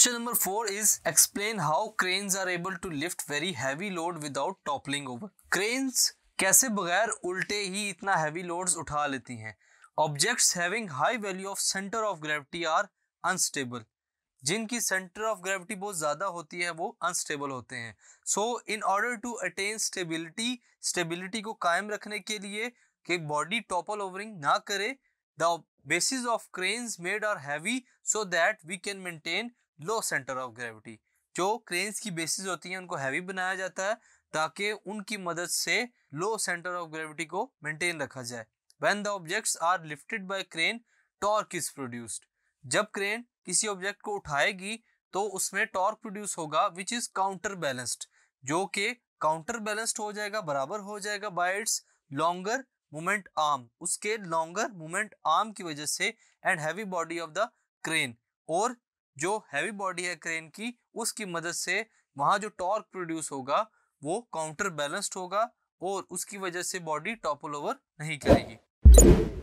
question number four is explain how cranes are able to lift very heavy load without toppling over Cranes कैसे बगैर उल्टे ही इतना heavy loads उठा लेती हैं objects having high value of centre of gravity are unstable जिनकी centre of gravity बहुत ज़्यादा होती है वो अनस्टेबल होते हैं so in order to attain stability stability को कायम रखने के लिए कि बॉडी टॉपल ओवरिंग ना करे the basis of cranes made are heavy so that we can maintain low centre of gravity जो क्रेन्स की बेसिस होती हैं उनको हैवी बनाया जाता है ताकि उनकी मदद से लो सेंटर ऑफ ग्रेविटी को मेंटेन रखा जाए when the objects are lifted by crane torque is produced जब क्रेन किसी ऑब्जेक्ट को उठाएगी तो उसमें टॉर्क प्रोड्यूस होगा विच इज काउंटर बैलेंस्ड जो कि काउंटर बैलेंस्ड हो जाएगा बराबर हो जाएगा by its longer moment arm उसके लॉन्गर मोमेंट आर्म की वजह से and heavy body of the crane और जो हैवी बॉडी है क्रेन की उसकी मदद से वहां जो टॉर्क प्रोड्यूस होगा वो काउंटर बैलेंस्ड होगा और उसकी वजह से बॉडी टॉपल ओवर नहीं करेगी